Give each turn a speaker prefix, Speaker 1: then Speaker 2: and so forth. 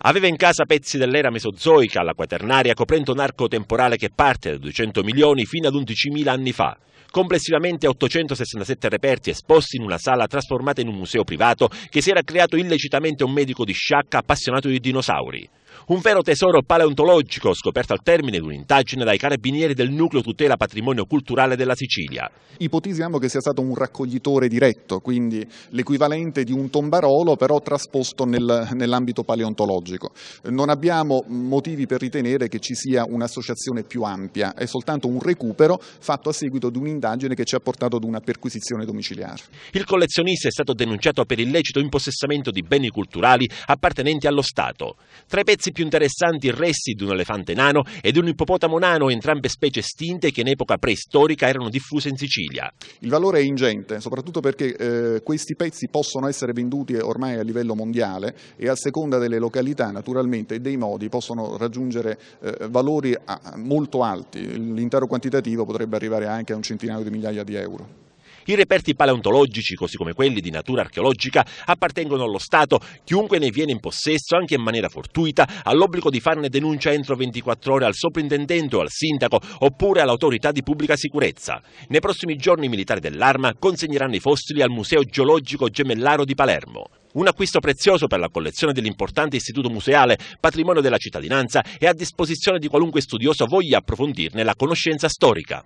Speaker 1: Aveva in casa pezzi dell'era mesozoica, la quaternaria, coprendo un arco temporale che parte da 200 milioni fino ad 11.000 anni fa. Complessivamente 867 reperti esposti in una sala trasformata in un museo privato che si era creato illecitamente un medico di sciacca appassionato di dinosauri. Un vero tesoro paleontologico scoperto al termine di un'indagine dai carabinieri del Nucleo Tutela Patrimonio Culturale della Sicilia.
Speaker 2: Ipotizziamo che sia stato un raccoglitore diretto, quindi l'equivalente di un tombarolo però trasposto nel, nell'ambito paleontologico. Non abbiamo motivi per ritenere che ci sia un'associazione più ampia, è soltanto un recupero fatto a seguito di un'indagine che ci ha portato ad una perquisizione
Speaker 1: domiciliare. Il collezionista è stato denunciato per illecito impossessamento di beni culturali appartenenti allo Stato. Tra i pezzi pezzi più interessanti resti di un elefante nano e di un ippopotamo nano, entrambe specie estinte che in epoca preistorica erano diffuse in Sicilia. Il valore è ingente,
Speaker 2: soprattutto perché eh, questi pezzi possono essere venduti ormai a livello mondiale e a seconda delle località naturalmente e dei modi possono raggiungere eh, valori ah, molto alti, l'intero quantitativo potrebbe arrivare anche a un centinaio di migliaia di euro.
Speaker 1: I reperti paleontologici, così come quelli di natura archeologica, appartengono allo Stato. Chiunque ne viene in possesso, anche in maniera fortuita, ha l'obbligo di farne denuncia entro 24 ore al soprintendente o al sindaco oppure all'autorità di pubblica sicurezza. Nei prossimi giorni i militari dell'Arma consegneranno i fossili al Museo Geologico Gemellaro di Palermo. Un acquisto prezioso per la collezione dell'importante istituto museale, patrimonio della cittadinanza è a disposizione di qualunque studioso voglia approfondirne la conoscenza storica.